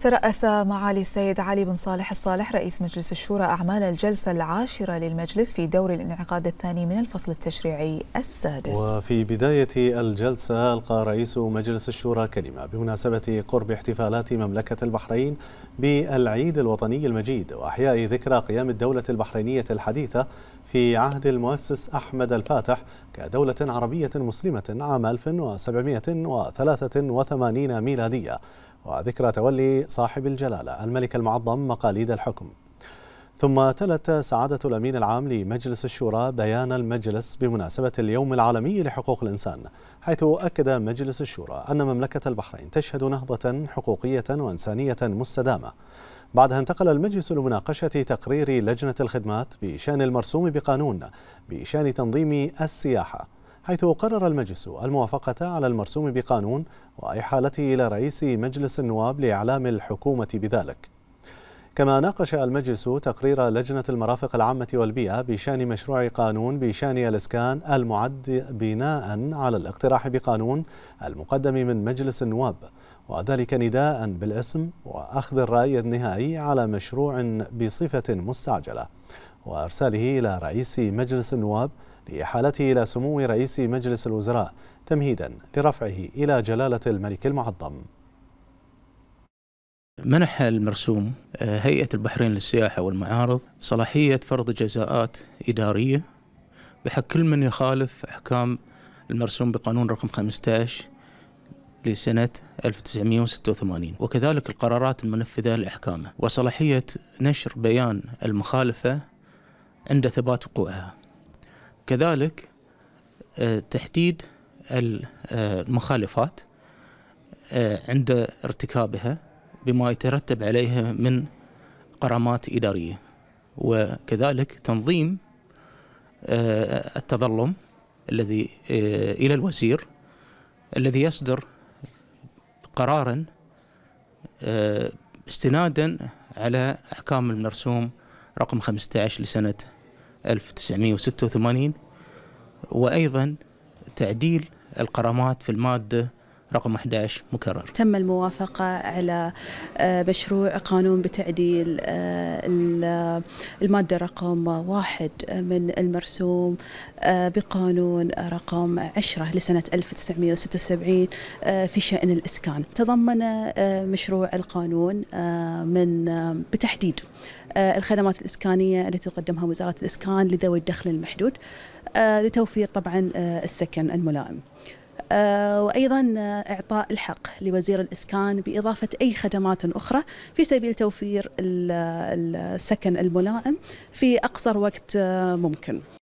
ترأس معالي السيد علي بن صالح الصالح رئيس مجلس الشورى أعمال الجلسة العاشرة للمجلس في دور الانعقاد الثاني من الفصل التشريعي السادس وفي بداية الجلسة ألقى رئيس مجلس الشورى كلمة بمناسبة قرب احتفالات مملكة البحرين بالعيد الوطني المجيد وأحياء ذكرى قيام الدولة البحرينية الحديثة في عهد المؤسس أحمد الفاتح كدولة عربية مسلمة عام 1783 ميلادية وذكرى تولي صاحب الجلالة الملك المعظم مقاليد الحكم ثم تلت سعادة الأمين العام لمجلس الشورى بيان المجلس بمناسبة اليوم العالمي لحقوق الإنسان حيث أكد مجلس الشورى أن مملكة البحرين تشهد نهضة حقوقية وإنسانية مستدامة بعدها انتقل المجلس لمناقشة تقرير لجنة الخدمات بشأن المرسوم بقانون بشأن تنظيم السياحة حيث قرر المجلس الموافقة على المرسوم بقانون وإحالته إلى رئيس مجلس النواب لإعلام الحكومة بذلك كما ناقش المجلس تقرير لجنة المرافق العامة والبيئة بشأن مشروع قانون بشأن الإسكان المعد بناء على الاقتراح بقانون المقدم من مجلس النواب وذلك نداء بالاسم وأخذ الرأي النهائي على مشروع بصفة مستعجلة وأرساله إلى رئيس مجلس النواب لإحالته إلى سمو رئيس مجلس الوزراء تمهيدا لرفعه إلى جلالة الملك المعظم منح المرسوم آه، هيئة البحرين للسياحة والمعارض صلاحية فرض جزاءات إدارية بحق كل من يخالف أحكام المرسوم بقانون رقم 15 لسنة 1986 وكذلك القرارات المنفذة لإحكامه وصلاحية نشر بيان المخالفة عند ثبات وقوعها كذلك آه، تحديد آه، المخالفات آه، عند ارتكابها بما يترتب عليها من غرامات إدارية وكذلك تنظيم التظلم الذي إلى الوزير الذي يصدر قرارا آه، استنادا على احكام المرسوم رقم 15 لسنه 1986 وايضا تعديل القرامات في الماده رقم 11 مكرر تم الموافقة على مشروع آه، قانون بتعديل آه، المادة رقم واحد من المرسوم آه، بقانون رقم 10 لسنة 1976 في شأن الإسكان تضمن مشروع القانون من بتحديد الخدمات الإسكانية التي تقدمها وزارة الإسكان لذوي الدخل المحدود لتوفير طبعا السكن الملائم آه، وأيضا آه، إعطاء الحق لوزير الإسكان بإضافة أي خدمات أخرى في سبيل توفير السكن الملائم في أقصر وقت آه، ممكن